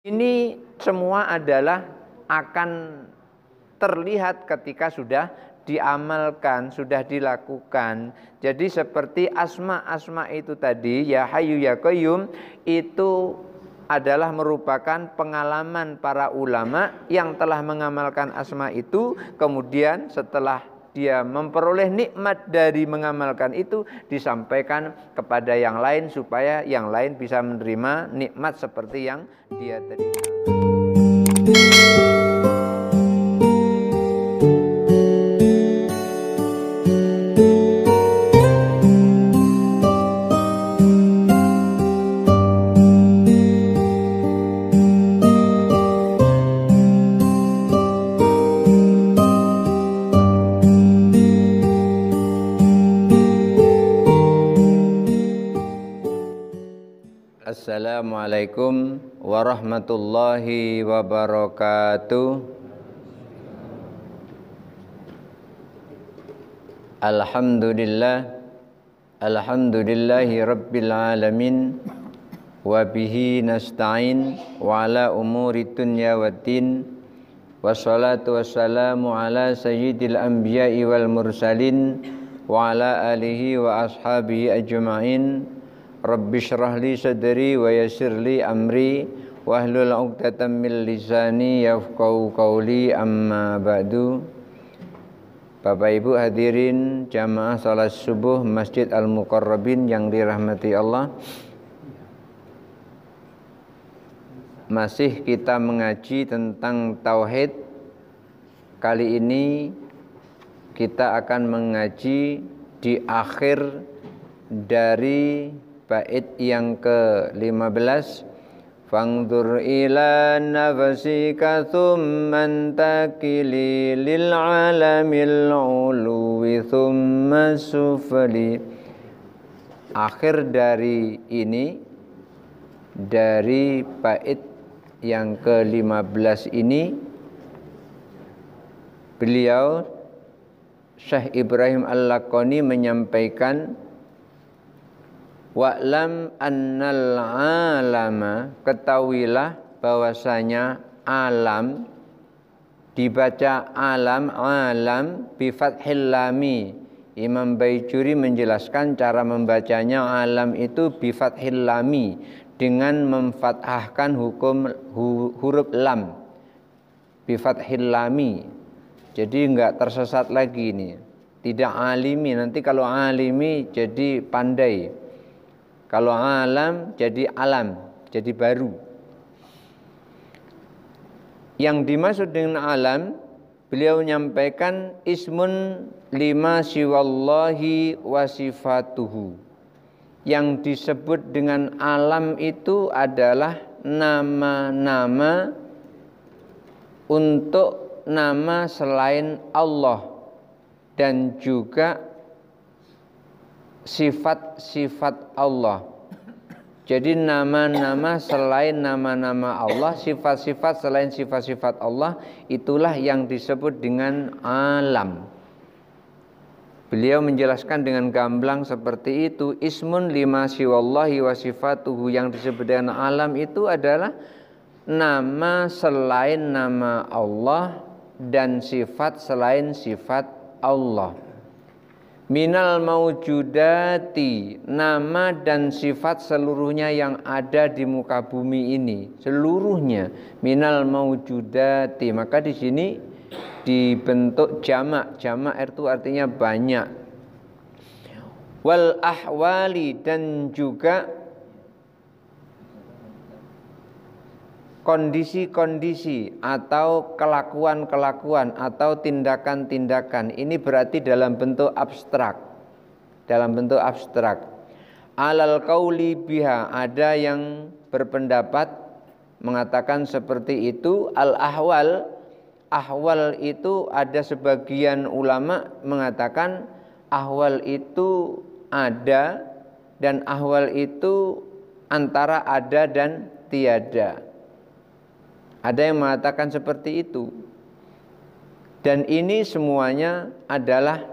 Ini semua adalah akan terlihat ketika sudah diamalkan, sudah dilakukan. Jadi seperti asma-asma itu tadi, ya hayu ya qayyum, itu adalah merupakan pengalaman para ulama yang telah mengamalkan asma itu, kemudian setelah dia memperoleh nikmat dari mengamalkan itu disampaikan kepada yang lain supaya yang lain bisa menerima nikmat seperti yang dia terima. Assalamualaikum warahmatullahi wabarakatuh. Alhamdulillah. Alhamdulillahi rabbil alamin. Wabihi nasta'in wa ala umuri dunya din Wassalatu wassalamu ala sayyidil anbiya'i wal mursalin wa ala alihi wa ashabihi ajma'in. Rabbi syrah li sadri wa yasir li amri ahlul uqtatan min lisani yafqaw qawli amma ba'du Bapak Ibu hadirin jamaah salat subuh Masjid Al Muqarrabin yang dirahmati Allah Masih kita mengaji tentang tauhid Kali ini kita akan mengaji di akhir dari bait yang ke-15 Fangdur ila nafsika thumma takili lil alamil uluwi thumma sufli Akhir dari ini dari bait yang ke-15 ini beliau Syekh Ibrahim Al-Lakoni menyampaikan Wa'lam annal alama ketahuilah bahwasanya alam dibaca alam alam bifathil lami Imam Baijuri menjelaskan cara membacanya alam itu bifathil lami dengan memfathahkan hukum hu, huruf lam bifathil lami jadi enggak tersesat lagi ini tidak alimi nanti kalau alimi jadi pandai kalau alam jadi alam, jadi baru. Yang dimaksud dengan alam, beliau menyampaikan ismun lima siwallahi wasifatuhu. Yang disebut dengan alam itu adalah nama-nama untuk nama selain Allah dan juga sifat-sifat Allah. Jadi nama-nama selain nama-nama Allah, sifat-sifat selain sifat-sifat Allah, itulah yang disebut dengan alam. Beliau menjelaskan dengan gamblang seperti itu, ismun lima siwallahi wa sifatuhu yang disebut dengan alam itu adalah nama selain nama Allah dan sifat selain sifat Allah minal maujudati nama dan sifat seluruhnya yang ada di muka bumi ini seluruhnya minal maujudati maka di sini dibentuk jamak jamak itu artinya banyak wal ahwali dan juga kondisi-kondisi atau kelakuan-kelakuan atau tindakan-tindakan ini berarti dalam bentuk abstrak dalam bentuk abstrak alal kauli biha ada yang berpendapat mengatakan seperti itu al ahwal ahwal itu ada sebagian ulama mengatakan ahwal itu ada dan ahwal itu antara ada dan tiada ada yang mengatakan seperti itu. Dan ini semuanya adalah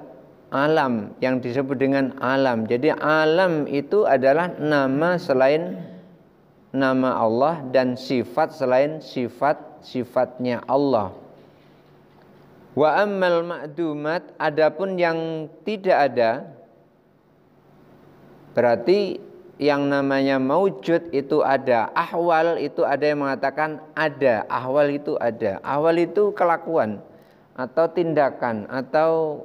alam yang disebut dengan alam. Jadi alam itu adalah nama selain nama Allah dan sifat selain sifat-sifatnya Allah. Wa ammal ma'dumat adapun yang tidak ada berarti yang namanya maujud itu ada ahwal itu ada yang mengatakan ada ahwal itu ada ahwal itu kelakuan atau tindakan atau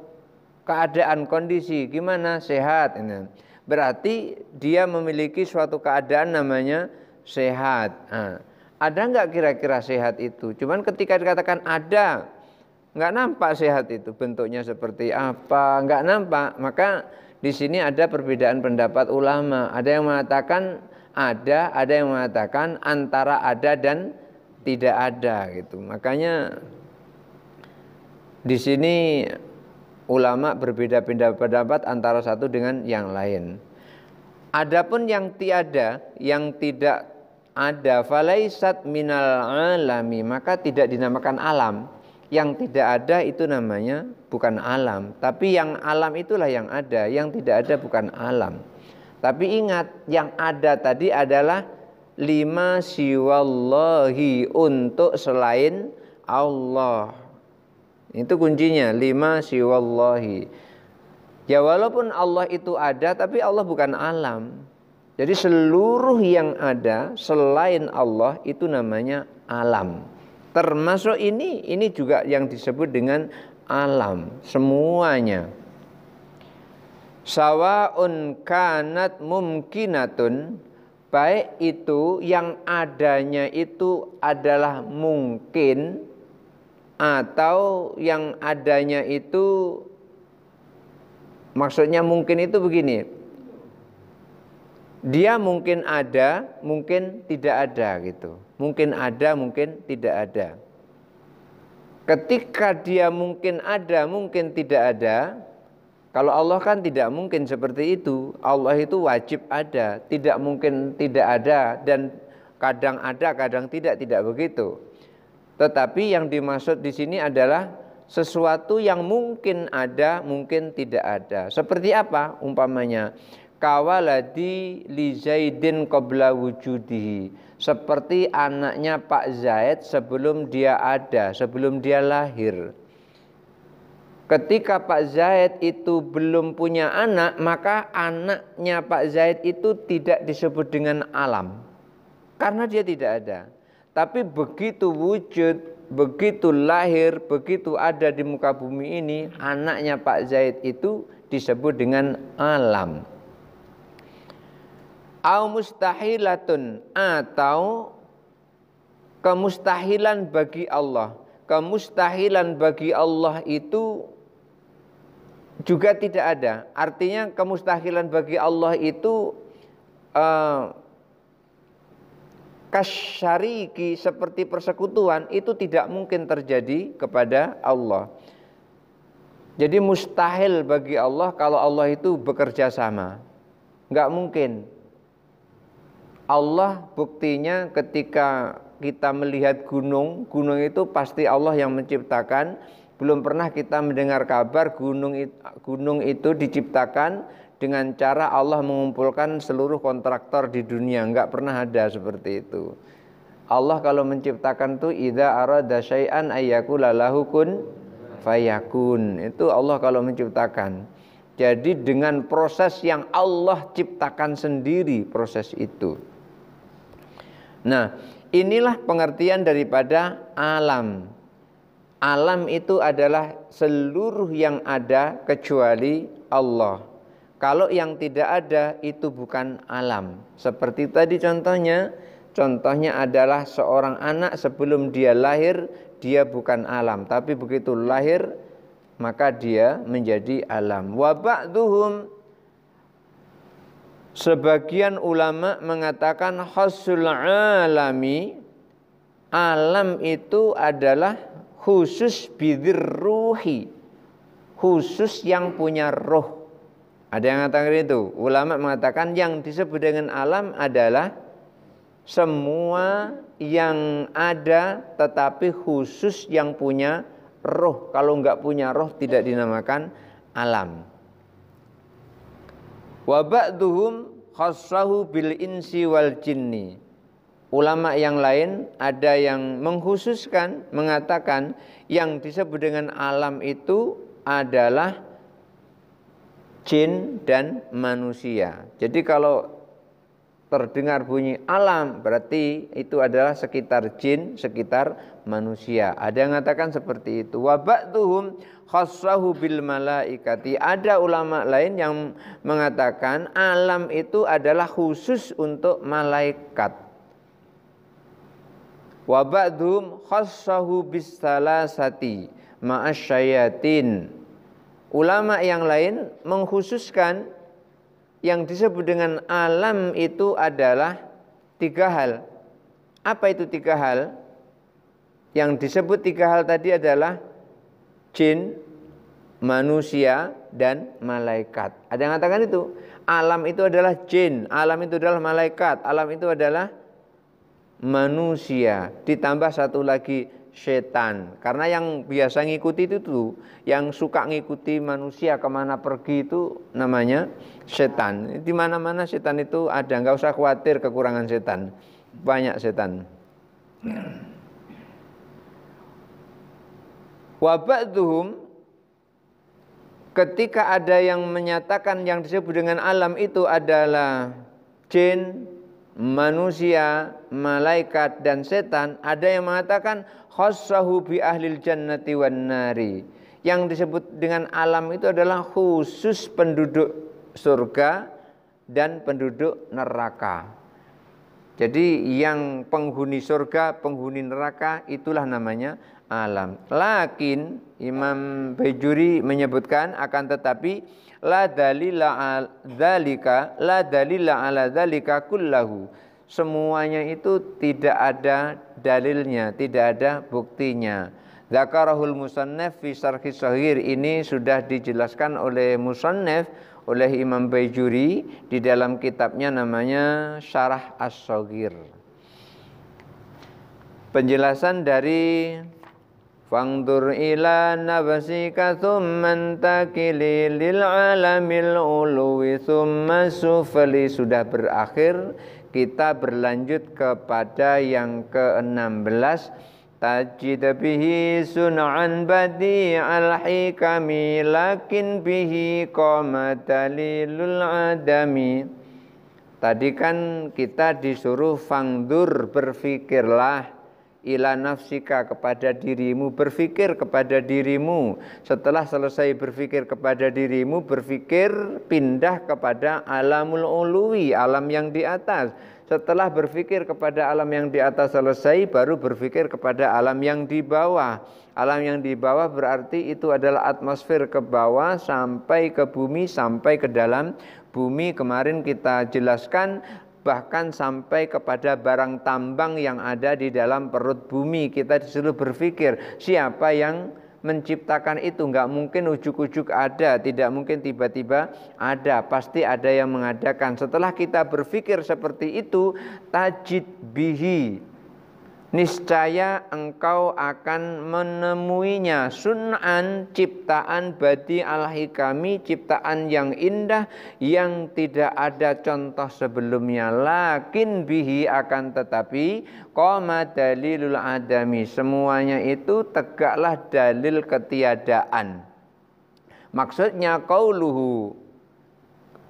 keadaan kondisi gimana sehat ini berarti dia memiliki suatu keadaan namanya sehat nah, ada nggak kira-kira sehat itu cuman ketika dikatakan ada nggak nampak sehat itu bentuknya seperti apa nggak nampak maka di sini ada perbedaan pendapat ulama. Ada yang mengatakan ada, ada yang mengatakan antara ada dan tidak ada gitu. Makanya di sini ulama berbeda pendapat antara satu dengan yang lain. Adapun yang tiada, yang tidak ada falaisat minal alami, maka tidak dinamakan alam. Yang tidak ada itu namanya bukan alam, tapi yang alam itulah yang ada, yang tidak ada bukan alam. Tapi ingat, yang ada tadi adalah lima siwallahi untuk selain Allah. Itu kuncinya, lima siwallahi. Ya walaupun Allah itu ada, tapi Allah bukan alam. Jadi seluruh yang ada selain Allah itu namanya alam. Termasuk ini, ini juga yang disebut dengan alam semuanya. Sawaun kanat mumkinatun baik itu yang adanya itu adalah mungkin atau yang adanya itu maksudnya mungkin itu begini dia mungkin ada mungkin tidak ada gitu Mungkin ada, mungkin tidak ada. Ketika dia mungkin ada, mungkin tidak ada, kalau Allah kan tidak mungkin seperti itu. Allah itu wajib ada, tidak mungkin tidak ada dan kadang ada, kadang tidak, tidak begitu. Tetapi yang dimaksud di sini adalah sesuatu yang mungkin ada, mungkin tidak ada. Seperti apa umpamanya? kawaladi li Zaidin qabla wujudihi seperti anaknya Pak Zaid sebelum dia ada, sebelum dia lahir. Ketika Pak Zaid itu belum punya anak, maka anaknya Pak Zaid itu tidak disebut dengan alam. Karena dia tidak ada. Tapi begitu wujud, begitu lahir, begitu ada di muka bumi ini, anaknya Pak Zaid itu disebut dengan alam au mustahilatun atau kemustahilan bagi Allah. Kemustahilan bagi Allah itu juga tidak ada. Artinya kemustahilan bagi Allah itu uh, kasyariki seperti persekutuan itu tidak mungkin terjadi kepada Allah. Jadi mustahil bagi Allah kalau Allah itu bekerja sama. Enggak mungkin. Allah buktinya ketika kita melihat gunung, gunung itu pasti Allah yang menciptakan. Belum pernah kita mendengar kabar gunung itu, gunung itu diciptakan dengan cara Allah mengumpulkan seluruh kontraktor di dunia. Enggak pernah ada seperti itu. Allah kalau menciptakan tuh ida arada syai'an ayyakula kun fayakun. Itu Allah kalau menciptakan. Jadi dengan proses yang Allah ciptakan sendiri proses itu. Nah, inilah pengertian daripada alam. Alam itu adalah seluruh yang ada kecuali Allah. Kalau yang tidak ada itu bukan alam. Seperti tadi contohnya, contohnya adalah seorang anak sebelum dia lahir dia bukan alam, tapi begitu lahir maka dia menjadi alam. Wa ba'dhum Sebagian ulama mengatakan khusul alami alam itu adalah khusus bidir ruhi. Khusus yang punya roh. Ada yang mengatakan itu. Ulama mengatakan yang disebut dengan alam adalah semua yang ada tetapi khusus yang punya roh. Kalau nggak punya roh tidak dinamakan alam. Wa ba'duhum khassahu bil insi wal jinni. Ulama yang lain ada yang mengkhususkan mengatakan yang disebut dengan alam itu adalah jin dan manusia. Jadi kalau terdengar bunyi alam berarti itu adalah sekitar jin, sekitar manusia. Ada yang mengatakan seperti itu. Wa ba'duhum khasrahu bil malaikati. Ada ulama lain yang mengatakan alam itu adalah khusus untuk malaikat. Wa ba'dhum khassahu bis salasati ma'asyayatin. Ulama yang lain mengkhususkan yang disebut dengan alam itu adalah tiga hal. Apa itu tiga hal? Yang disebut tiga hal tadi adalah jin, manusia, dan malaikat. Ada yang mengatakan itu. Alam itu adalah jin, alam itu adalah malaikat, alam itu adalah manusia. Ditambah satu lagi setan. Karena yang biasa ngikuti itu tuh, yang suka ngikuti manusia kemana pergi itu namanya setan. Di mana-mana setan itu ada, nggak usah khawatir kekurangan setan. Banyak setan. Wabatuhum ketika ada yang menyatakan yang disebut dengan alam itu adalah jin, manusia, malaikat dan setan, ada yang mengatakan khassahu bi ahlil jannati wan nari. Yang disebut dengan alam itu adalah khusus penduduk surga dan penduduk neraka. Jadi yang penghuni surga, penghuni neraka itulah namanya alam. Lakin Imam Bejuri menyebutkan akan tetapi la dalila al dalika la dalila ala dalika kullahu. Semuanya itu tidak ada dalilnya, tidak ada buktinya. Zakarahul musannaf fi sarhi ini sudah dijelaskan oleh musannaf oleh Imam Bayjuri di dalam kitabnya namanya Syarah As-Sogir. Penjelasan dari Fangdur ila nafsika thumma takili lil alamil uluwi thumma sufli sudah berakhir kita berlanjut kepada yang ke-16 تجد به صنعا بديع الحكم لكن به قام dalilul adami Tadi kan kita disuruh fangdur berfikirlah ila nafsika kepada dirimu, berpikir kepada dirimu. Setelah selesai berpikir kepada dirimu, berpikir pindah kepada alamul ulwi alam yang di atas. Setelah berpikir kepada alam yang di atas selesai, baru berpikir kepada alam yang di bawah. Alam yang di bawah berarti itu adalah atmosfer ke bawah sampai ke bumi, sampai ke dalam bumi. Kemarin kita jelaskan bahkan sampai kepada barang tambang yang ada di dalam perut bumi kita disuruh berpikir siapa yang menciptakan itu nggak mungkin ujuk-ujuk ada tidak mungkin tiba-tiba ada pasti ada yang mengadakan setelah kita berpikir seperti itu tajid bihi niscaya engkau akan menemuinya sunan ciptaan badi alahi kami, ciptaan yang indah yang tidak ada contoh sebelumnya lakin bihi akan tetapi koma dalilul adami semuanya itu tegaklah dalil ketiadaan maksudnya kauluhu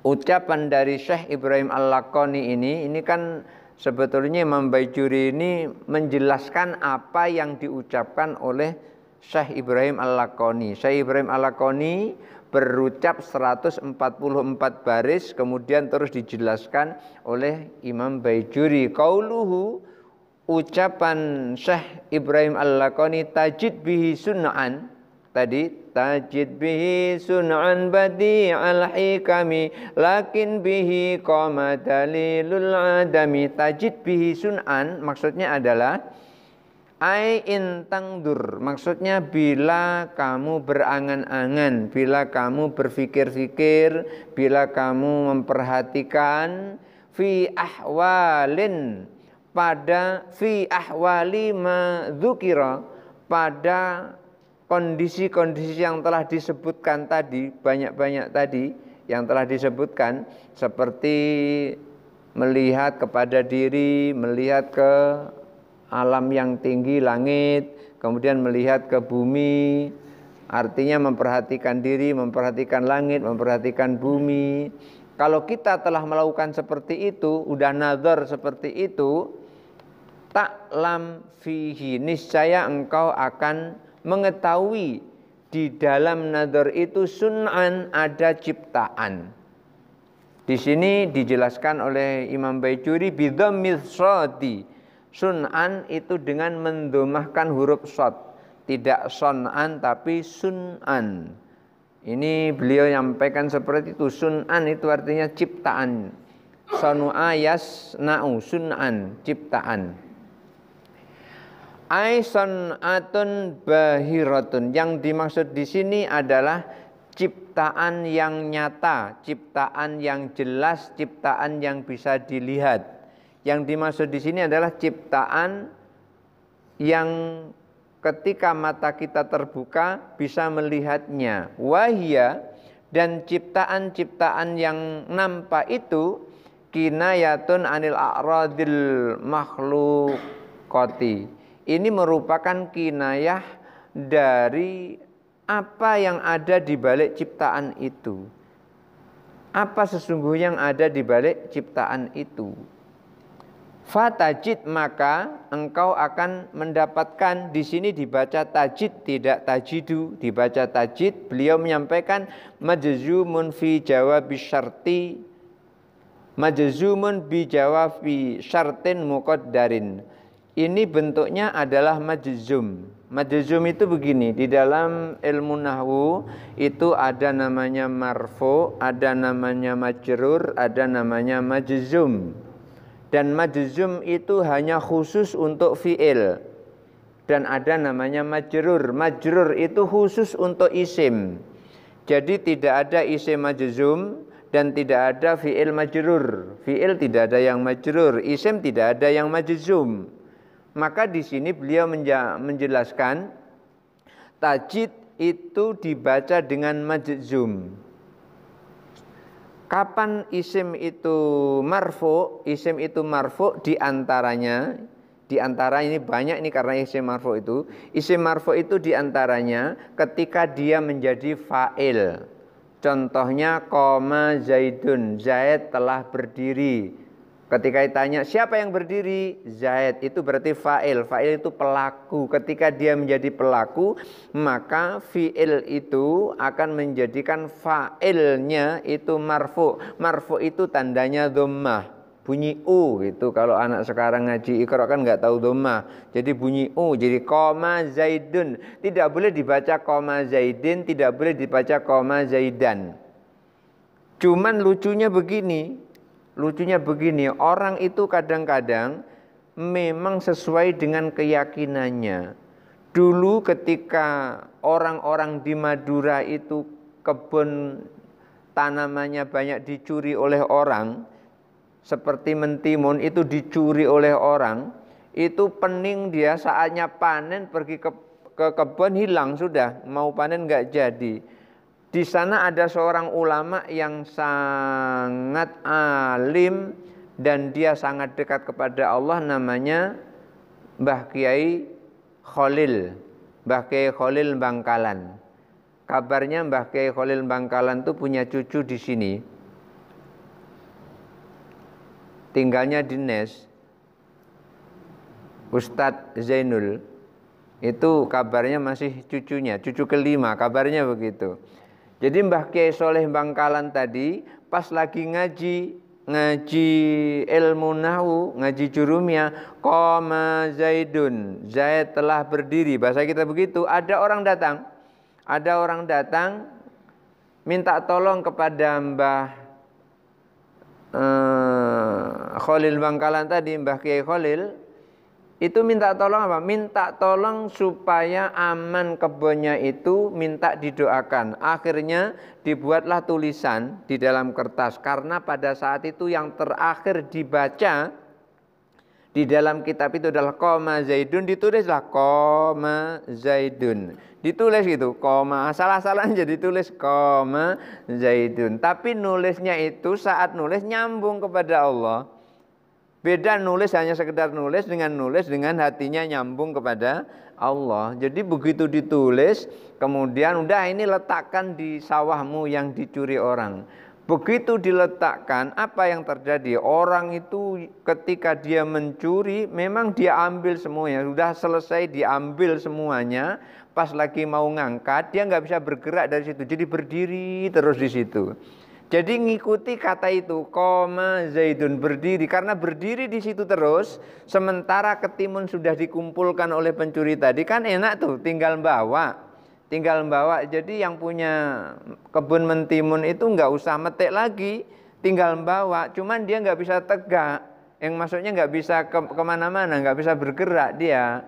ucapan dari Syekh Ibrahim Al-Lakoni ini ini kan Sebetulnya Imam Baijuri ini menjelaskan apa yang diucapkan oleh Syekh Ibrahim Al-Lakoni. Syekh Ibrahim Al-Lakoni berucap 144 baris kemudian terus dijelaskan oleh Imam Baijuri. Kauluhu ucapan Syekh Ibrahim Al-Lakoni tajid bihi sunnah tadi tajid bihi sun'an al hikami lakin bihi qama dalilul adami tajid bihi sun'an maksudnya adalah ai dur maksudnya bila kamu berangan-angan bila kamu berpikir-pikir bila kamu memperhatikan fi ahwalin pada fi ahwali ma pada kondisi-kondisi yang telah disebutkan tadi, banyak-banyak tadi yang telah disebutkan seperti melihat kepada diri, melihat ke alam yang tinggi langit, kemudian melihat ke bumi, artinya memperhatikan diri, memperhatikan langit, memperhatikan bumi. Kalau kita telah melakukan seperti itu, udah nazar seperti itu, taklam fihi niscaya engkau akan mengetahui di dalam nazar itu sunan ada ciptaan. Di sini dijelaskan oleh Imam Baycuri bidhammil sadi. Sun'an itu dengan mendomahkan huruf sod. Tidak son'an tapi sun'an. Ini beliau nyampaikan seperti itu. Sun'an itu artinya ciptaan. Sonu ayas na'u sun'an ciptaan. Aisan atun bahiratun. Yang dimaksud di sini adalah ciptaan yang nyata, ciptaan yang jelas, ciptaan yang bisa dilihat. Yang dimaksud di sini adalah ciptaan yang ketika mata kita terbuka bisa melihatnya. Wahia dan ciptaan-ciptaan yang nampak itu kinayatun anil a'radil makhlukati ini merupakan kinayah dari apa yang ada di balik ciptaan itu. Apa sesungguhnya yang ada di balik ciptaan itu? Fatajid maka engkau akan mendapatkan di sini dibaca tajid tidak tajidu dibaca tajid beliau menyampaikan majzumun fi jawab syarti majzumun bi jawab syartin muqaddarin ini bentuknya adalah majzum. Majzum itu begini, di dalam ilmu nahwu itu ada namanya marfu, ada namanya majrur, ada namanya majzum. Dan majzum itu hanya khusus untuk fiil. Dan ada namanya majrur. Majrur itu khusus untuk isim. Jadi tidak ada isim majzum dan tidak ada fiil majrur. Fiil tidak ada yang majrur, isim tidak ada yang majzum. Maka di sini beliau menjelaskan tajid itu dibaca dengan majzum. Kapan isim itu marfu, isim itu marfu di antaranya di antara ini banyak ini karena isim marfu itu. Isim marfu itu di antaranya ketika dia menjadi fa'il. Contohnya koma Zaidun, Zaid telah berdiri. Ketika ditanya siapa yang berdiri, Zaid itu berarti fa'il. Fa'il itu pelaku. Ketika dia menjadi pelaku, maka fi'il itu akan menjadikan fa'ilnya itu marfu. Marfu itu tandanya dhammah. Bunyi U itu. Kalau anak sekarang ngaji ikra kan nggak tahu dhammah. Jadi bunyi U. Jadi koma zaidun. Tidak boleh dibaca koma zaidin, tidak boleh dibaca koma zaidan. Cuman lucunya begini, Lucunya begini, orang itu kadang-kadang memang sesuai dengan keyakinannya. Dulu ketika orang-orang di Madura itu kebun tanamannya banyak dicuri oleh orang, seperti mentimun itu dicuri oleh orang, itu pening dia saatnya panen pergi ke, ke kebun hilang sudah, mau panen nggak jadi di sana ada seorang ulama yang sangat alim dan dia sangat dekat kepada Allah namanya Mbah Kiai Khalil. Mbah Kiai Khalil Bangkalan. Kabarnya Mbah Kiai Khalil Bangkalan tuh punya cucu di sini. Tinggalnya di Nes. Ustadz Zainul itu kabarnya masih cucunya, cucu kelima kabarnya begitu. Jadi Mbah Kiai Soleh Bangkalan tadi pas lagi ngaji ngaji ilmu nahu, ngaji jurumia, koma Zaidun, Zaid telah berdiri. Bahasa kita begitu, ada orang datang. Ada orang datang minta tolong kepada Mbah eh, Khalil Bangkalan tadi, Mbah Kiai Khalil itu minta tolong apa? Minta tolong supaya aman kebunnya itu minta didoakan. Akhirnya dibuatlah tulisan di dalam kertas karena pada saat itu yang terakhir dibaca di dalam kitab itu adalah koma zaidun ditulislah koma zaidun ditulis gitu koma salah-salah jadi tulis koma zaidun tapi nulisnya itu saat nulis nyambung kepada Allah Beda nulis hanya sekedar nulis dengan nulis dengan hatinya nyambung kepada Allah. Jadi begitu ditulis, kemudian udah ini letakkan di sawahmu yang dicuri orang. Begitu diletakkan, apa yang terjadi? Orang itu ketika dia mencuri, memang dia ambil semuanya. Sudah selesai diambil semuanya. Pas lagi mau ngangkat, dia nggak bisa bergerak dari situ. Jadi berdiri terus di situ. Jadi ngikuti kata itu, koma Zaidun berdiri. Karena berdiri di situ terus, sementara ketimun sudah dikumpulkan oleh pencuri tadi, kan enak tuh, tinggal bawa. Tinggal bawa, jadi yang punya kebun mentimun itu nggak usah metik lagi, tinggal bawa. Cuman dia nggak bisa tegak, yang maksudnya nggak bisa ke kemana-mana, nggak bisa bergerak dia.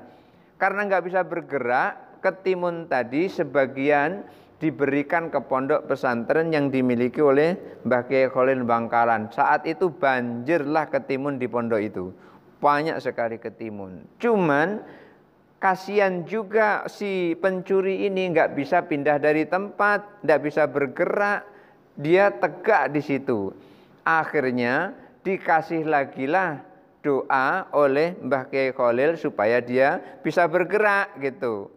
Karena nggak bisa bergerak, ketimun tadi sebagian diberikan ke pondok pesantren yang dimiliki oleh Mbah Kiai Khalil Bangkalan. Saat itu banjirlah ketimun di pondok itu. Banyak sekali ketimun. Cuman kasihan juga si pencuri ini nggak bisa pindah dari tempat, nggak bisa bergerak, dia tegak di situ. Akhirnya dikasih lagi lah doa oleh Mbah Kiai Khalil supaya dia bisa bergerak gitu.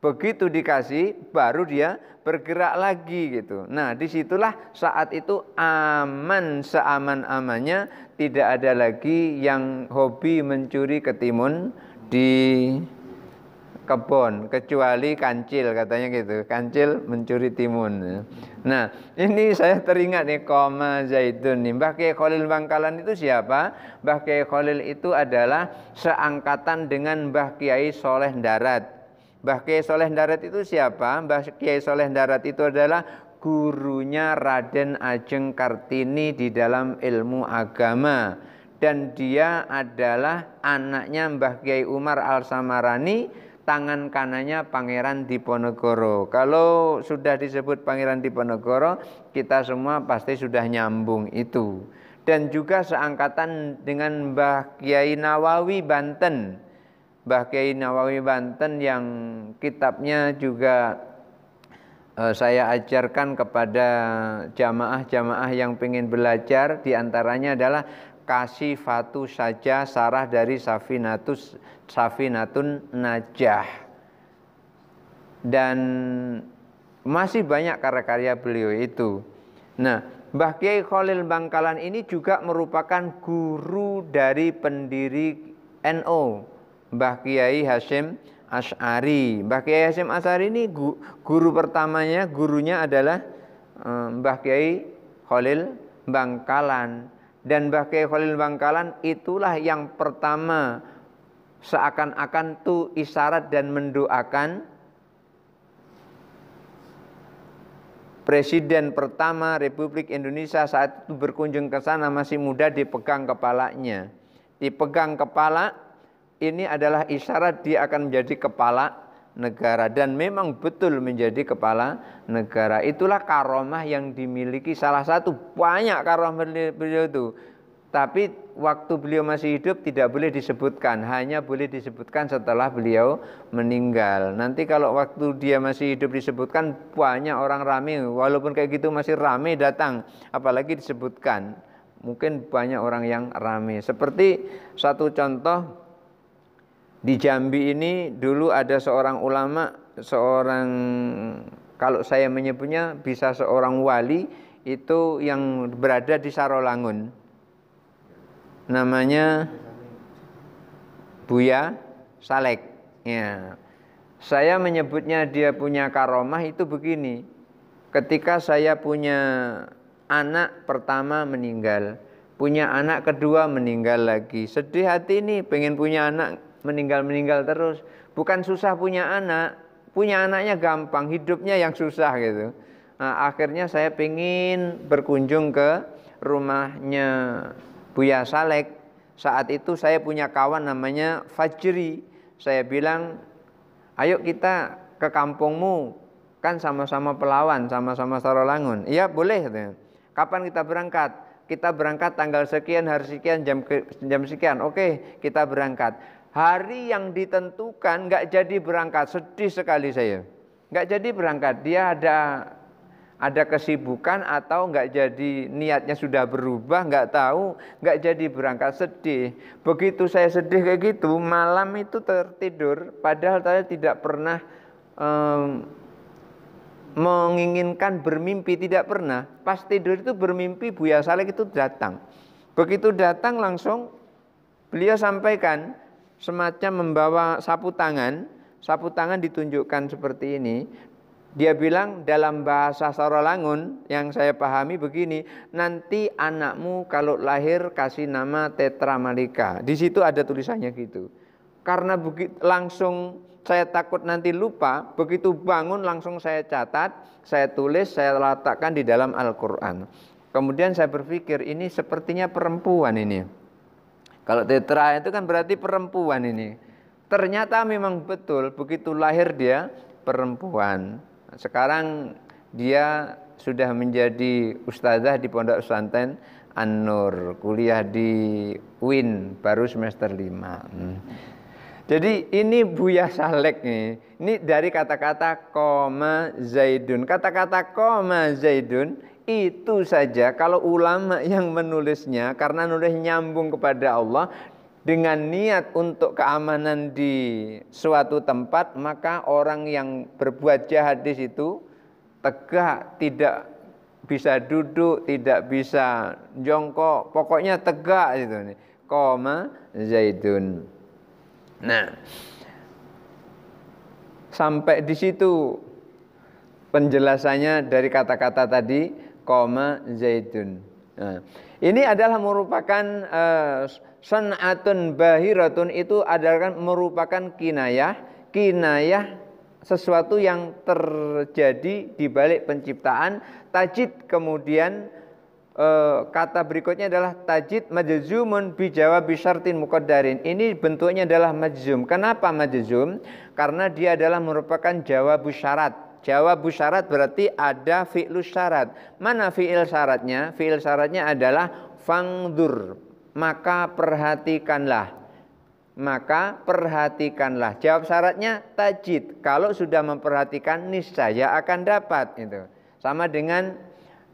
Begitu dikasih, baru dia bergerak lagi gitu. Nah, disitulah saat itu aman seaman-amannya, tidak ada lagi yang hobi mencuri ketimun di kebun, kecuali kancil katanya gitu. Kancil mencuri timun. Nah, ini saya teringat nih koma Zaidun nih. Mbah Kiai Khalil Bangkalan itu siapa? Mbah Kiai Khalil itu adalah seangkatan dengan Mbah Kiai Soleh Darat Mbah Kiai Soleh Darat itu siapa? Mbah Kiai Soleh Darat itu adalah gurunya Raden Ajeng Kartini di dalam ilmu agama dan dia adalah anaknya Mbah Kiai Umar Al Samarani tangan kanannya Pangeran Diponegoro. Kalau sudah disebut Pangeran Diponegoro, kita semua pasti sudah nyambung itu. Dan juga seangkatan dengan Mbah Kiai Nawawi Banten Mbah Kiai Nawawi Banten yang kitabnya juga uh, saya ajarkan kepada jamaah-jamaah yang ingin belajar diantaranya adalah kasih fatu saja sarah dari safinatus safinatun najah dan masih banyak karya-karya beliau itu. Nah, Mbah Kiai Khalil Bangkalan ini juga merupakan guru dari pendiri NO Mbah Kiai Hashim Ash'ari. Mbah Kiai Hashim Ash'ari ini guru pertamanya, gurunya adalah eh, Mbah Kiai Khalil Bangkalan. Dan Mbah Kiai Khalil Bangkalan itulah yang pertama seakan-akan tu isyarat dan mendoakan Presiden pertama Republik Indonesia saat itu berkunjung ke sana masih muda dipegang kepalanya. Dipegang kepala ini adalah isyarat dia akan menjadi kepala negara dan memang betul menjadi kepala negara. Itulah karomah yang dimiliki salah satu banyak karomah beliau itu. Tapi waktu beliau masih hidup tidak boleh disebutkan, hanya boleh disebutkan setelah beliau meninggal. Nanti kalau waktu dia masih hidup disebutkan banyak orang ramai, walaupun kayak gitu masih ramai datang, apalagi disebutkan. Mungkin banyak orang yang ramai. Seperti satu contoh di Jambi ini dulu ada seorang ulama, seorang kalau saya menyebutnya bisa seorang wali itu yang berada di Sarolangun. Namanya Buya Salek. Ya. Saya menyebutnya dia punya karomah itu begini. Ketika saya punya anak pertama meninggal, punya anak kedua meninggal lagi. Sedih hati ini pengen punya anak meninggal-meninggal terus. Bukan susah punya anak, punya anaknya gampang, hidupnya yang susah gitu. Nah, akhirnya saya pingin berkunjung ke rumahnya Buya Salek. Saat itu saya punya kawan namanya Fajri. Saya bilang, ayo kita ke kampungmu. Kan sama-sama pelawan, sama-sama Sarolangun. Iya boleh. Kapan kita berangkat? Kita berangkat tanggal sekian, hari sekian, jam, jam sekian. Oke, kita berangkat hari yang ditentukan nggak jadi berangkat. Sedih sekali saya. Nggak jadi berangkat. Dia ada ada kesibukan atau nggak jadi niatnya sudah berubah nggak tahu nggak jadi berangkat sedih begitu saya sedih kayak gitu malam itu tertidur padahal saya tidak pernah um, menginginkan bermimpi tidak pernah pas tidur itu bermimpi Buya Saleh itu datang begitu datang langsung beliau sampaikan semacam membawa sapu tangan, sapu tangan ditunjukkan seperti ini. Dia bilang dalam bahasa Sarolangun yang saya pahami begini, nanti anakmu kalau lahir kasih nama Tetra Malika. Di situ ada tulisannya gitu. Karena begitu langsung saya takut nanti lupa, begitu bangun langsung saya catat, saya tulis, saya letakkan di dalam Al-Qur'an. Kemudian saya berpikir ini sepertinya perempuan ini kalau tetra itu kan berarti perempuan ini. Ternyata memang betul begitu lahir dia perempuan. Sekarang dia sudah menjadi ustazah di Pondok Pesantren An-Nur, kuliah di UIN baru semester 5. Hmm. Jadi ini Buya Salek nih. Ini dari kata-kata koma Zaidun. Kata-kata koma Zaidun itu saja kalau ulama yang menulisnya karena nulis nyambung kepada Allah dengan niat untuk keamanan di suatu tempat maka orang yang berbuat jahat di situ tegak tidak bisa duduk tidak bisa jongkok pokoknya tegak itu nih koma zaidun nah sampai di situ penjelasannya dari kata-kata tadi koma zaitun. Nah, ini adalah merupakan uh, sanatun bahiratun itu adalah merupakan kinayah, kinayah sesuatu yang terjadi di balik penciptaan tajid kemudian uh, kata berikutnya adalah tajid majzumun bi jawab syartin muqaddarin ini bentuknya adalah majzum kenapa majzum karena dia adalah merupakan jawab syarat Jawab syarat berarti ada fi'lu syarat. Mana fi'il syaratnya? Fi'il syaratnya adalah fangdur. Maka perhatikanlah. Maka perhatikanlah. Jawab syaratnya tajid. Kalau sudah memperhatikan niscaya akan dapat itu. Sama dengan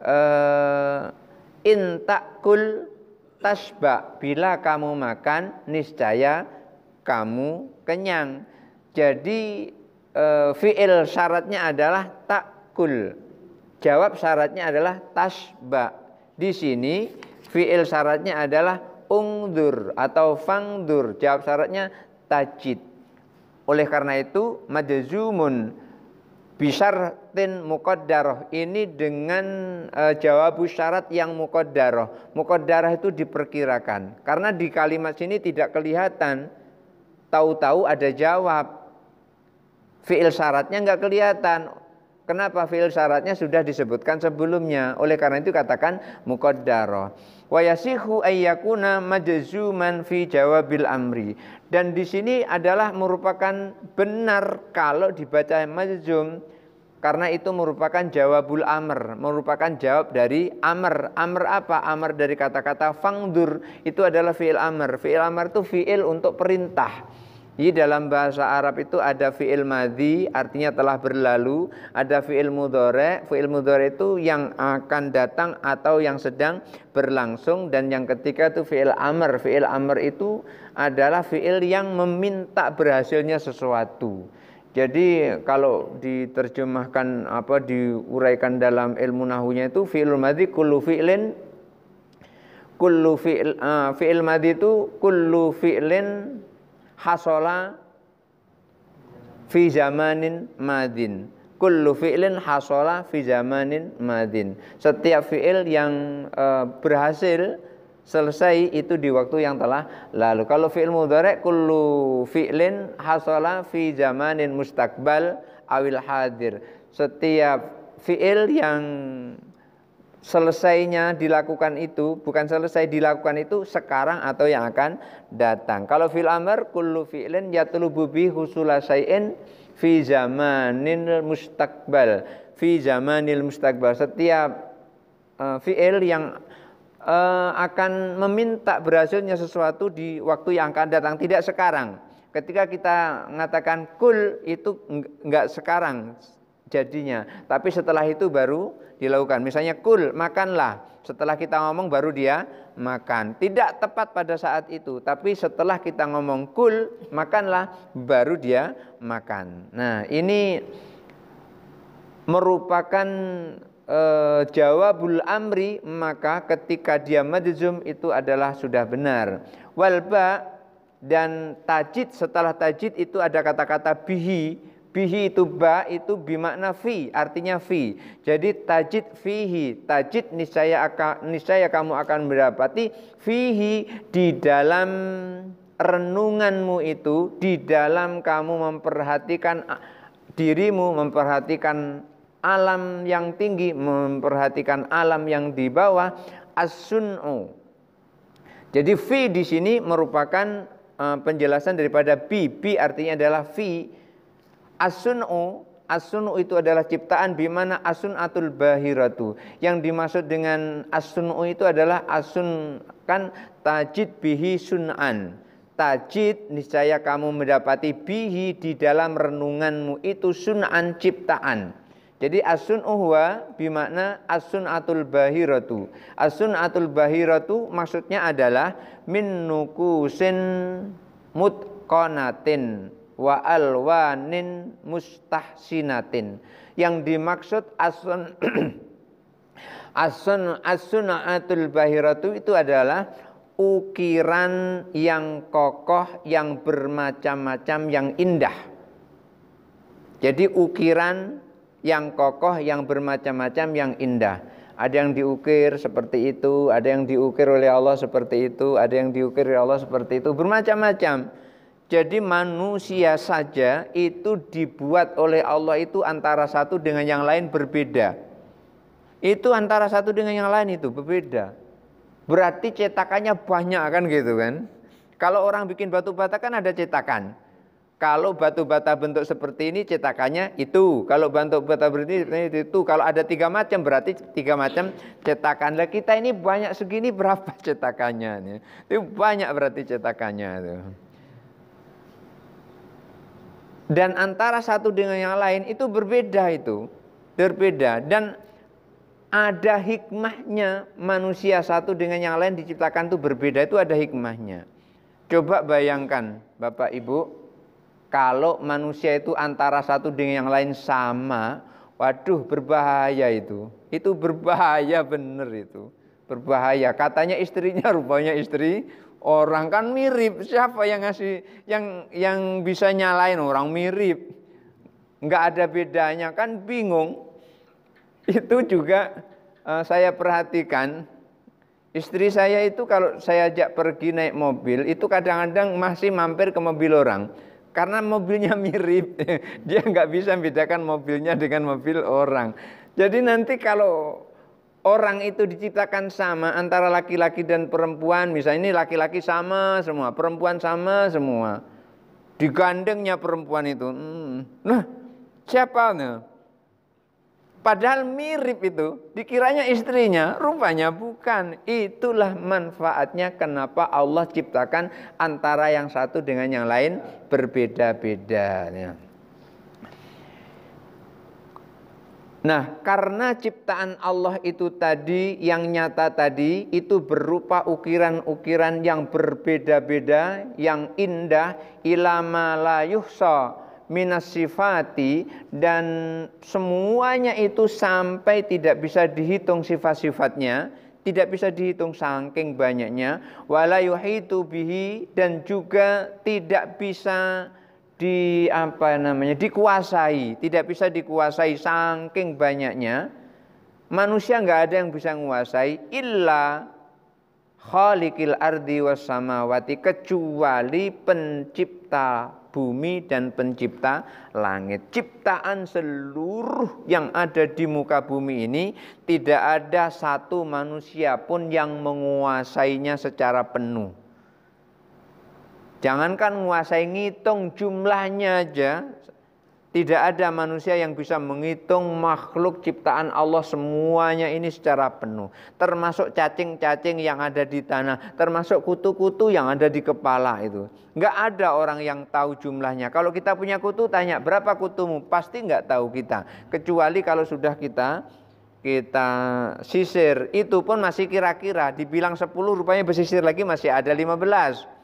uh, eh, intakul tasba. Bila kamu makan niscaya kamu kenyang. Jadi e, fiil syaratnya adalah takul. Jawab syaratnya adalah tasba. Di sini fiil syaratnya adalah ungdur atau fangdur. Jawab syaratnya tajid. Oleh karena itu majazumun bisar tin mukodaroh ini dengan e, eh, jawab syarat yang mukodaroh mukodaroh itu diperkirakan karena di kalimat sini tidak kelihatan tahu-tahu ada jawab fiil syaratnya nggak kelihatan. Kenapa fiil syaratnya sudah disebutkan sebelumnya? Oleh karena itu katakan mukodaro. Wa yasihu ayyakuna majzuman fi jawabil amri. Dan di sini adalah merupakan benar kalau dibaca majzum karena itu merupakan jawabul amr, merupakan jawab dari amr. Amr apa? Amr dari kata-kata fangdur. Itu adalah fiil amr. Fiil amr itu fiil untuk perintah jadi dalam bahasa Arab itu ada fi'il madhi artinya telah berlalu, ada fi'il mudhore, fi'il mudhore itu yang akan datang atau yang sedang berlangsung dan yang ketiga itu fi'il amr. Fi'il amr itu adalah fi'il yang meminta berhasilnya sesuatu. Jadi kalau diterjemahkan apa diuraikan dalam ilmu nahunya itu fi'il madhi kullu fi'lin kullu fi'il uh, ah, fi'il madhi itu kullu fi'lin hasola fi zamanin madin kullu fi'lin hasola fi zamanin madin. Setiap fi'il yang e, berhasil selesai itu di waktu yang telah lalu. Kalau fi'il mudhari' kullu fi'lin hasola fi zamanin mustakbal awil hadir. Setiap fi'il yang selesainya dilakukan itu bukan selesai dilakukan itu sekarang atau yang akan datang. Kalau fil amr kullu fi'lin yatlubu bi husula syai'in fi zamanil mustaqbal. Fi zamanil mustaqbal. Setiap uh, fi'il yang uh, akan meminta berhasilnya sesuatu di waktu yang akan datang, tidak sekarang. Ketika kita mengatakan kul itu enggak sekarang, jadinya. Tapi setelah itu baru dilakukan. Misalnya kul, makanlah. Setelah kita ngomong baru dia makan. Tidak tepat pada saat itu, tapi setelah kita ngomong kul, makanlah, baru dia makan. Nah, ini merupakan e, jawabul amri, maka ketika dia madzum itu adalah sudah benar. Walba dan tajid setelah tajid itu ada kata-kata bihi Bihi itu ba itu bimakna fi, artinya fi. Jadi tajid fihi, tajid niscaya akan niscaya kamu akan mendapati fihi di dalam renunganmu itu, di dalam kamu memperhatikan dirimu, memperhatikan alam yang tinggi, memperhatikan alam yang di bawah as Jadi fi di sini merupakan eh, penjelasan daripada bi. Bi artinya adalah fi As-sun'u itu adalah ciptaan bimana as-sun'atul bahiratu. Yang dimaksud dengan as-sun'u itu adalah asun kan tajid bihi sun'an. Tajid niscaya kamu mendapati bihi di dalam renunganmu itu sun'an ciptaan. Jadi as-sun'u huwa bimakna as-sun'atul bahiratu. As-sun'atul bahiratu maksudnya adalah min nukusin mutqanatin wa alwanin mustahsinatin. Yang dimaksud asun asun asunatul bahiratu itu adalah ukiran yang kokoh, yang bermacam-macam, yang indah. Jadi ukiran yang kokoh, yang bermacam-macam, yang indah. Ada yang diukir seperti itu, ada yang diukir oleh Allah seperti itu, ada yang diukir oleh Allah seperti itu, bermacam-macam jadi manusia saja itu dibuat oleh Allah itu antara satu dengan yang lain berbeda. Itu antara satu dengan yang lain itu berbeda. Berarti cetakannya banyak kan gitu kan. Kalau orang bikin batu bata kan ada cetakan. Kalau batu bata bentuk seperti ini cetakannya itu. Kalau bentuk bata berarti itu. itu. Kalau ada tiga macam berarti tiga macam cetakan. Lah kita ini banyak segini berapa cetakannya? Itu banyak berarti cetakannya. itu dan antara satu dengan yang lain itu berbeda itu berbeda dan ada hikmahnya manusia satu dengan yang lain diciptakan itu berbeda itu ada hikmahnya coba bayangkan Bapak Ibu kalau manusia itu antara satu dengan yang lain sama waduh berbahaya itu itu berbahaya benar itu berbahaya katanya istrinya rupanya istri orang kan mirip. Siapa yang ngasih yang yang bisa nyalain orang mirip? Nggak ada bedanya kan bingung. Itu juga uh, saya perhatikan istri saya itu kalau saya ajak pergi naik mobil itu kadang-kadang masih mampir ke mobil orang karena mobilnya mirip dia nggak bisa membedakan mobilnya dengan mobil orang jadi nanti kalau orang itu diciptakan sama antara laki-laki dan perempuan. Misalnya ini laki-laki sama semua, perempuan sama semua. Digandengnya perempuan itu. Hmm. Nah, siapa? Nah? Padahal mirip itu, dikiranya istrinya, rupanya bukan. Itulah manfaatnya kenapa Allah ciptakan antara yang satu dengan yang lain berbeda-beda. Ya. Nah, karena ciptaan Allah itu tadi yang nyata tadi itu berupa ukiran-ukiran yang berbeda-beda, yang indah, ilama la yuhsa Minasifati dan semuanya itu sampai tidak bisa dihitung sifat-sifatnya, tidak bisa dihitung sangking banyaknya, wala yuhitu bihi dan juga tidak bisa di apa namanya dikuasai, tidak bisa dikuasai saking banyaknya. Manusia nggak ada yang bisa menguasai illa khaliqil ardi was kecuali pencipta bumi dan pencipta langit. Ciptaan seluruh yang ada di muka bumi ini tidak ada satu manusia pun yang menguasainya secara penuh. Jangankan menguasai ngitung jumlahnya aja, tidak ada manusia yang bisa menghitung makhluk ciptaan Allah semuanya ini secara penuh. Termasuk cacing-cacing yang ada di tanah, termasuk kutu-kutu yang ada di kepala itu. Enggak ada orang yang tahu jumlahnya. Kalau kita punya kutu, tanya berapa kutumu? Pasti enggak tahu kita. Kecuali kalau sudah kita kita sisir, itu pun masih kira-kira. Dibilang 10 rupanya bersisir lagi masih ada 15.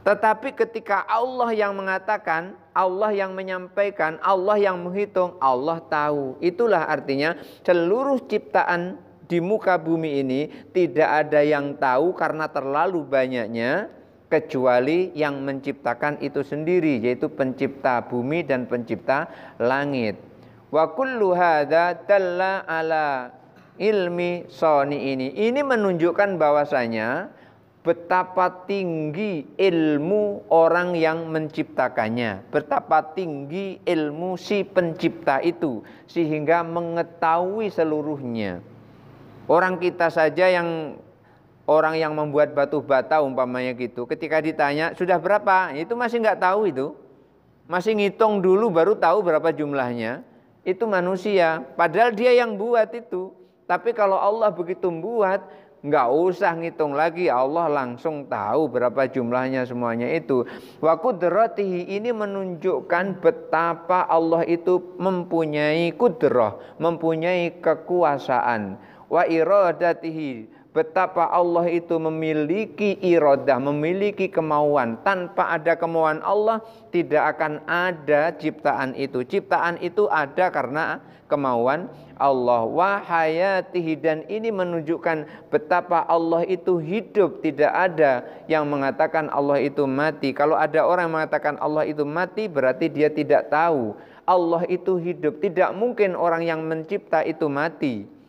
Tetapi ketika Allah yang mengatakan, Allah yang menyampaikan, Allah yang menghitung, Allah tahu. Itulah artinya seluruh ciptaan di muka bumi ini tidak ada yang tahu karena terlalu banyaknya kecuali yang menciptakan itu sendiri yaitu pencipta bumi dan pencipta langit. Wa kullu hadza dalla ala ilmi soni ini. Ini menunjukkan bahwasanya betapa tinggi ilmu orang yang menciptakannya, betapa tinggi ilmu si pencipta itu, sehingga mengetahui seluruhnya. Orang kita saja yang orang yang membuat batu bata umpamanya gitu, ketika ditanya sudah berapa, itu masih nggak tahu itu, masih ngitung dulu baru tahu berapa jumlahnya. Itu manusia, padahal dia yang buat itu. Tapi kalau Allah begitu membuat nggak usah ngitung lagi Allah langsung tahu berapa jumlahnya semuanya itu wa kudratihi ini menunjukkan betapa Allah itu mempunyai kudrah mempunyai kekuasaan wa iradatihi betapa Allah itu memiliki irodah, memiliki kemauan. Tanpa ada kemauan Allah, tidak akan ada ciptaan itu. Ciptaan itu ada karena kemauan Allah. Wahayatihi dan ini menunjukkan betapa Allah itu hidup. Tidak ada yang mengatakan Allah itu mati. Kalau ada orang yang mengatakan Allah itu mati, berarti dia tidak tahu. Allah itu hidup. Tidak mungkin orang yang mencipta itu mati.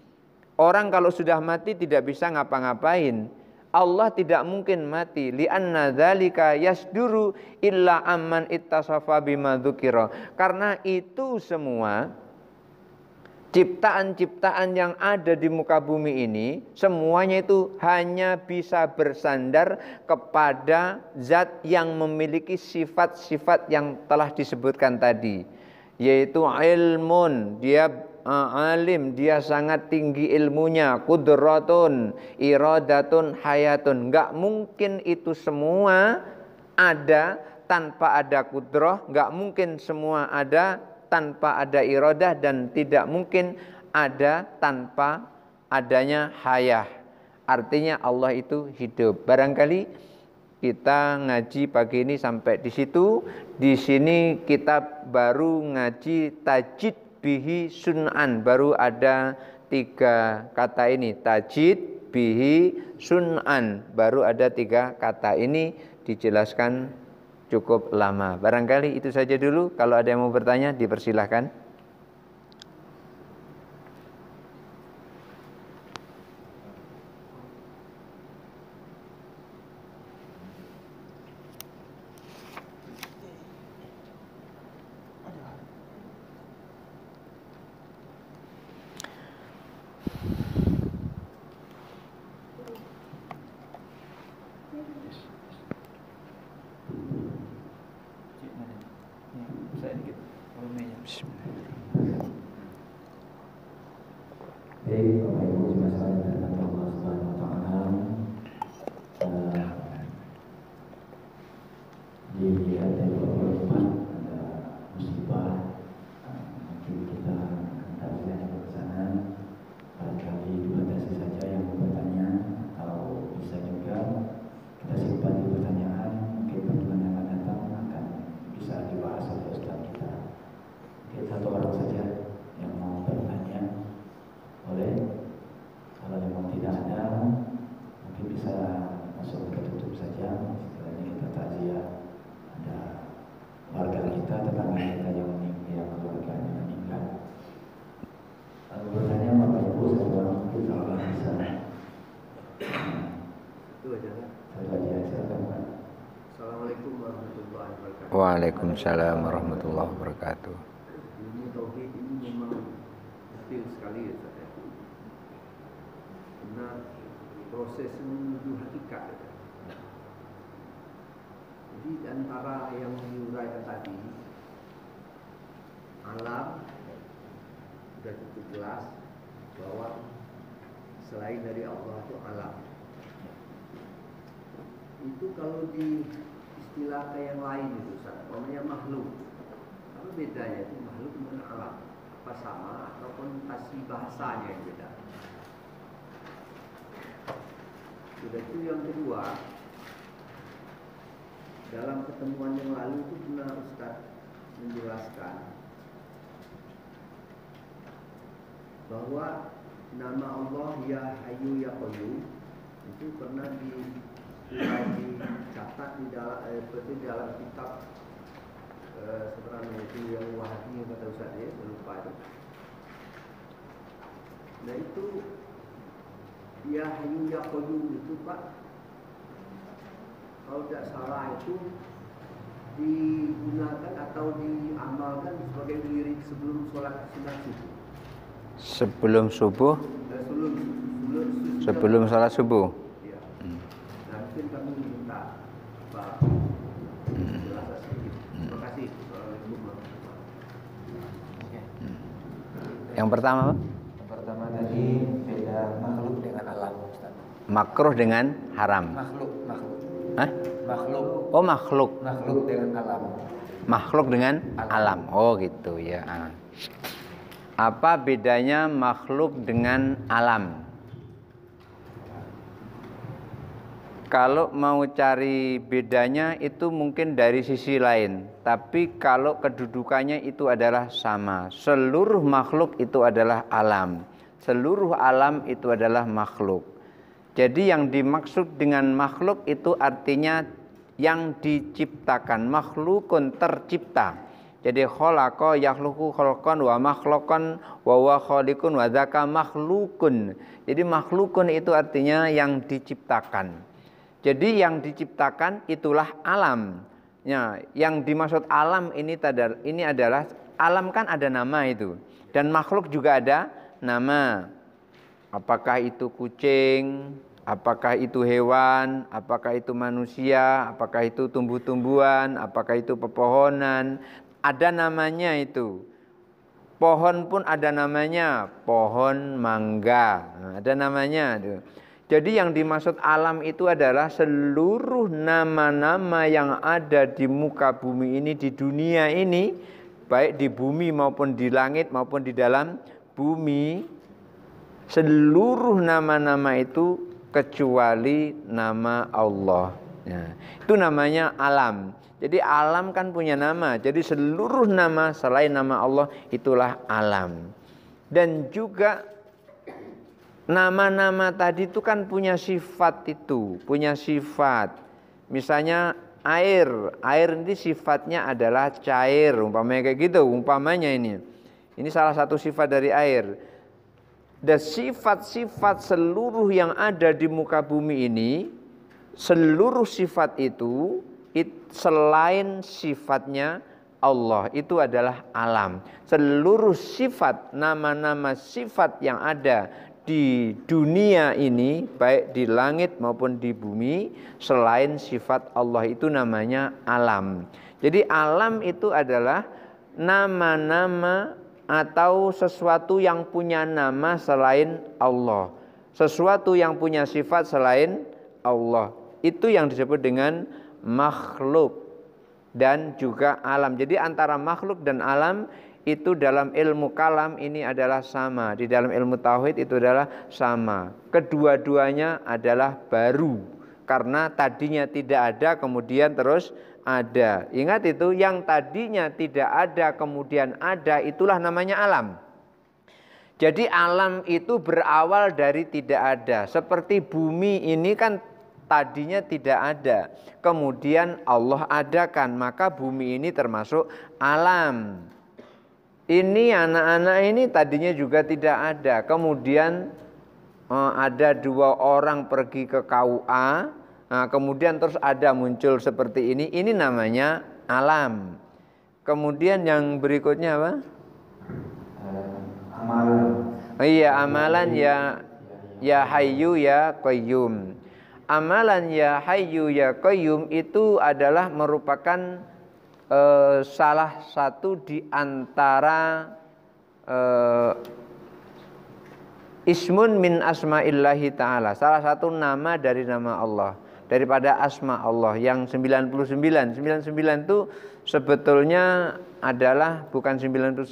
Orang kalau sudah mati tidak bisa ngapa-ngapain. Allah tidak mungkin mati. Lianna dzalika yasduru illa amman ittasafa bima dzukira. Karena itu semua ciptaan-ciptaan yang ada di muka bumi ini semuanya itu hanya bisa bersandar kepada zat yang memiliki sifat-sifat yang telah disebutkan tadi yaitu ilmun dia alim, dia sangat tinggi ilmunya, kudratun, iradatun, hayatun. Enggak mungkin itu semua ada tanpa ada kudroh, enggak mungkin semua ada tanpa ada irodah dan tidak mungkin ada tanpa adanya hayah. Artinya Allah itu hidup. Barangkali kita ngaji pagi ini sampai di situ. Di sini kita baru ngaji tajid bihi sun'an baru ada tiga kata ini tajid bihi sun'an baru ada tiga kata ini dijelaskan cukup lama barangkali itu saja dulu kalau ada yang mau bertanya dipersilahkan Waalaikumsalam warahmatullahi wabarakatuh. Ini tauhid ini memang detail sekali ya Ustaz. Karena proses menuju hakikat. Jadi antara yang diuraikan tadi alam sudah cukup jelas bahwa selain dari Allah itu alam. Itu kalau di istilah yang lain itu Ustaz namanya makhluk apa bedanya itu makhluk dengan alam apa sama ataupun kasih bahasanya yang beda sudah itu yang kedua dalam pertemuan yang lalu itu pernah Ustaz menjelaskan bahwa nama Allah ya Hayu ya Qayyum itu pernah di dicatat di dalam eh, di dalam kitab uh, sebenarnya itu yang wahabi yang kata Ustaz ya, lupa itu. Nah itu Ya Hayu Ya Qayyum itu Pak kalau tidak salah itu digunakan atau diamalkan sebagai lirik sebelum sholat sunat subuh. Sebelum subuh? Sebelum, eh, sebelum, sebelum, sebelum sholat subuh. Yang pertama Yang pertama tadi beda makhluk dengan alam. Ustaz. Makruh dengan haram. Makhluk, makhluk. Hah? Makhluk. Oh makhluk. Makhluk dengan alam. Makhluk dengan alam. alam. Oh gitu ya. Ah. Apa bedanya makhluk dengan alam? Kalau mau cari bedanya itu mungkin dari sisi lain, tapi kalau kedudukannya itu adalah sama. Seluruh makhluk itu adalah alam. Seluruh alam itu adalah makhluk. Jadi yang dimaksud dengan makhluk itu artinya yang diciptakan, makhlukun tercipta. Jadi kholako yakhluku kholkon wa makhlukon wa wa kholikun wa makhlukun. Jadi makhlukun itu artinya yang diciptakan. Jadi yang diciptakan itulah alam. Ya, yang dimaksud alam ini tadar, ini adalah alam kan ada nama itu dan makhluk juga ada nama. Apakah itu kucing, apakah itu hewan, apakah itu manusia, apakah itu tumbuh-tumbuhan, apakah itu pepohonan, ada namanya itu. Pohon pun ada namanya, pohon mangga, nah, ada namanya. Jadi yang dimaksud alam itu adalah seluruh nama-nama yang ada di muka bumi ini di dunia ini baik di bumi maupun di langit maupun di dalam bumi seluruh nama-nama itu kecuali nama Allah. Ya, itu namanya alam. Jadi alam kan punya nama. Jadi seluruh nama selain nama Allah itulah alam. Dan juga nama-nama tadi itu kan punya sifat itu, punya sifat. Misalnya air, air ini sifatnya adalah cair, umpamanya kayak gitu, umpamanya ini. Ini salah satu sifat dari air. Dan sifat-sifat seluruh yang ada di muka bumi ini, seluruh sifat itu it, selain sifatnya Allah itu adalah alam. Seluruh sifat, nama-nama sifat yang ada di dunia ini baik di langit maupun di bumi selain sifat Allah itu namanya alam. Jadi alam itu adalah nama-nama atau sesuatu yang punya nama selain Allah. Sesuatu yang punya sifat selain Allah. Itu yang disebut dengan makhluk dan juga alam. Jadi antara makhluk dan alam itu dalam ilmu kalam ini adalah sama, di dalam ilmu tauhid itu adalah sama. Kedua-duanya adalah baru karena tadinya tidak ada kemudian terus ada. Ingat itu yang tadinya tidak ada kemudian ada itulah namanya alam. Jadi alam itu berawal dari tidak ada. Seperti bumi ini kan tadinya tidak ada. Kemudian Allah adakan, maka bumi ini termasuk alam ini anak-anak ini tadinya juga tidak ada. Kemudian eh, ada dua orang pergi ke KUA, nah, kemudian terus ada muncul seperti ini. Ini namanya alam. Kemudian yang berikutnya apa? Eh, amalan. Oh iya, amalan ya ya hayu ya koyum. Amalan ya hayu ya koyum itu adalah merupakan eh, salah satu di antara eh, ismun min asma'illahi ta'ala salah satu nama dari nama Allah daripada asma Allah yang 99 99 itu sebetulnya adalah bukan 99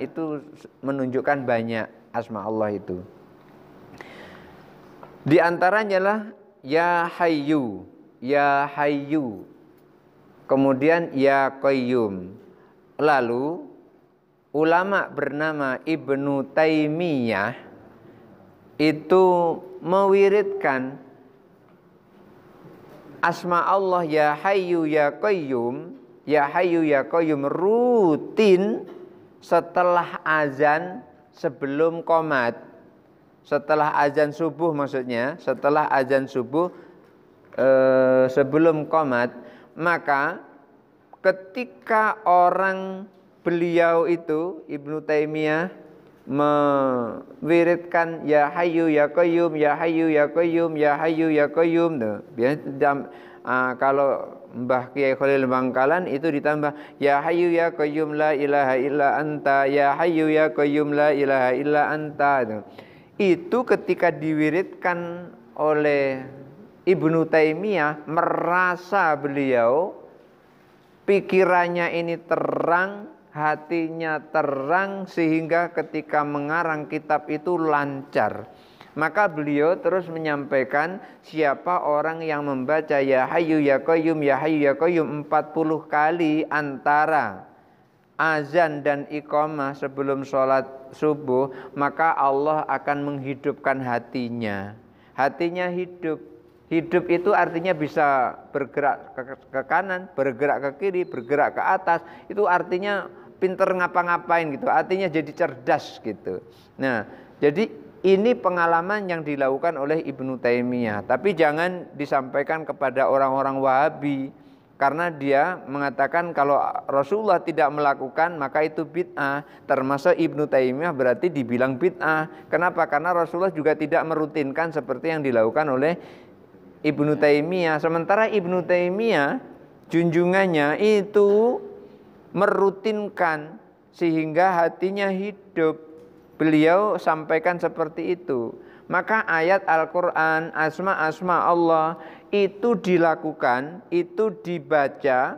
itu menunjukkan banyak asma Allah itu di antaranya lah ya hayyu ya hayyu Kemudian ya Qayyum. Lalu ulama bernama Ibnu Taimiyah itu mewiridkan asma Allah ya Hayyu ya Qayyum, ya Hayyu ya Qayyum rutin setelah azan sebelum komat setelah azan subuh maksudnya setelah azan subuh eh, sebelum komat maka ketika orang beliau itu Ibnu Taimiyah mewiridkan ya hayu ya qayyum ya hayu ya qayyum ya hayu ya qayyum Biasanya uh, kalau Mbah Kiai Khalil Bangkalan itu ditambah ya hayu ya qayyum la ilaha illa anta ya hayu ya qayyum la ilaha illa anta itu. Itu ketika diwiridkan oleh Ibnu Taimiyah merasa beliau pikirannya ini terang, hatinya terang sehingga ketika mengarang kitab itu lancar. Maka beliau terus menyampaikan siapa orang yang membaca ya hayu ya qayyum ya hayu ya qayyum 40 kali antara azan dan iqamah sebelum sholat subuh maka Allah akan menghidupkan hatinya. Hatinya hidup Hidup itu artinya bisa bergerak ke, ke kanan, bergerak ke kiri, bergerak ke atas. Itu artinya pinter ngapa-ngapain gitu. Artinya jadi cerdas gitu. Nah, jadi ini pengalaman yang dilakukan oleh Ibnu Taimiyah. Tapi jangan disampaikan kepada orang-orang Wahabi karena dia mengatakan kalau Rasulullah tidak melakukan maka itu bid'ah termasuk Ibnu Taimiyah berarti dibilang bid'ah kenapa karena Rasulullah juga tidak merutinkan seperti yang dilakukan oleh Ibnu Taimiyah. Sementara Ibnu Taimiyah junjungannya itu merutinkan sehingga hatinya hidup. Beliau sampaikan seperti itu. Maka ayat Al-Qur'an, asma-asma Allah itu dilakukan, itu dibaca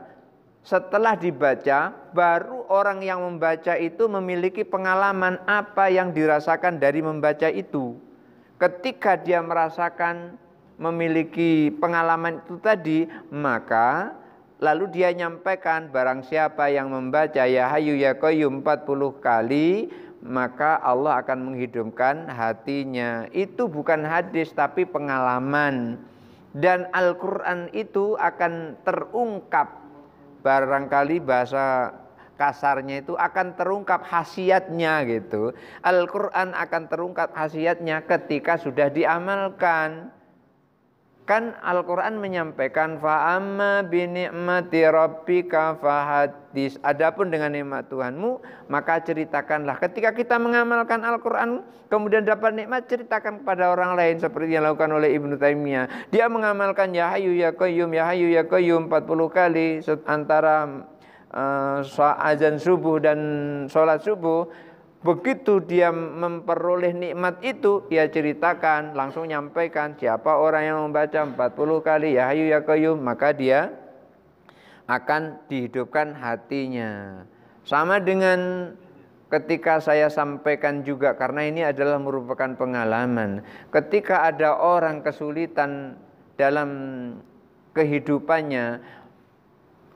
setelah dibaca, baru orang yang membaca itu memiliki pengalaman apa yang dirasakan dari membaca itu. Ketika dia merasakan memiliki pengalaman itu tadi, maka lalu dia nyampaikan barang siapa yang membaca ya hayu ya qayyum 40 kali maka Allah akan menghidupkan hatinya. Itu bukan hadis tapi pengalaman. Dan Al-Qur'an itu akan terungkap barangkali bahasa kasarnya itu akan terungkap khasiatnya gitu. Al-Qur'an akan terungkap khasiatnya ketika sudah diamalkan. Kan Al-Qur'an menyampaikan fa amma bi ni'mati rabbika fahaddis. Adapun dengan nikmat Tuhanmu, maka ceritakanlah. Ketika kita mengamalkan Al-Qur'an kemudian dapat nikmat, ceritakan kepada orang lain seperti yang dilakukan oleh Ibnu Taimiyah. Dia mengamalkan ya hayu ya qayyum ya hayu ya qayyum 40 kali antara uh, azan subuh dan sholat subuh Begitu dia memperoleh nikmat itu, ia ceritakan, langsung nyampaikan siapa orang yang membaca 40 kali ya hayu ya qayyum, maka dia akan dihidupkan hatinya. Sama dengan ketika saya sampaikan juga karena ini adalah merupakan pengalaman. Ketika ada orang kesulitan dalam kehidupannya,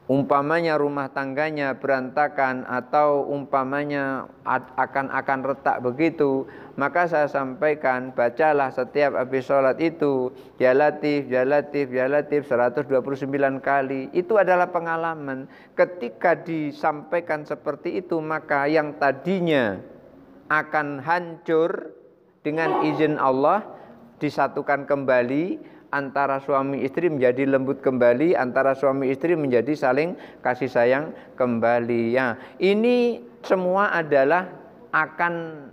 umpamanya rumah tangganya berantakan atau umpamanya akan akan retak begitu maka saya sampaikan bacalah setiap habis sholat itu ya latif ya latif ya latif 129 kali itu adalah pengalaman ketika disampaikan seperti itu maka yang tadinya akan hancur dengan izin Allah disatukan kembali antara suami istri menjadi lembut kembali, antara suami istri menjadi saling kasih sayang kembali. Ya, ini semua adalah akan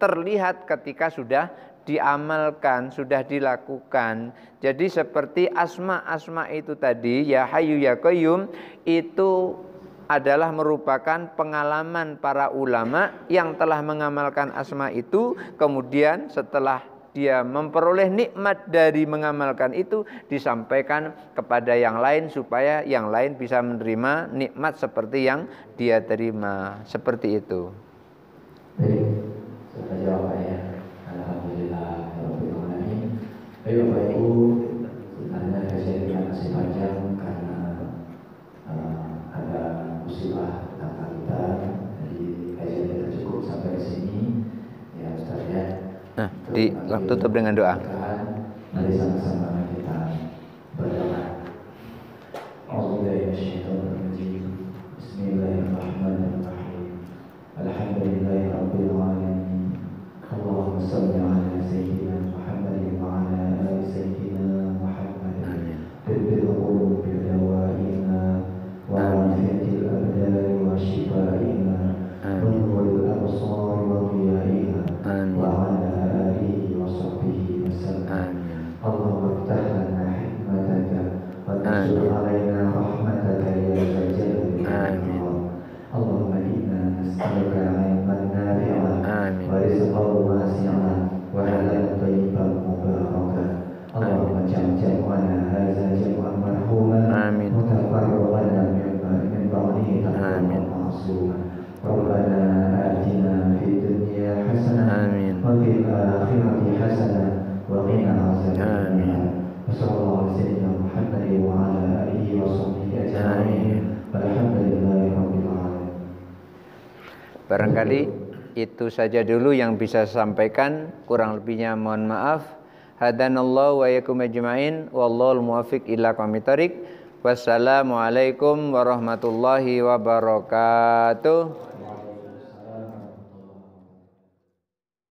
terlihat ketika sudah diamalkan, sudah dilakukan. Jadi seperti asma-asma itu tadi, ya hayu ya qayyum itu adalah merupakan pengalaman para ulama yang telah mengamalkan asma itu kemudian setelah dia memperoleh nikmat dari mengamalkan itu disampaikan kepada yang lain supaya yang lain bisa menerima nikmat seperti yang dia terima seperti itu. Baik, saya jawab ya. Alhamdulillah. Baik, Bapak Ibu, di tutup dengan doa. Mari sama-sama itu saja dulu yang bisa saya sampaikan. Kurang lebihnya mohon maaf. Hadanallahu wa yakum ajma'in. Wallahul muwafiq ila qamitarik. Wassalamualaikum warahmatullahi wabarakatuh.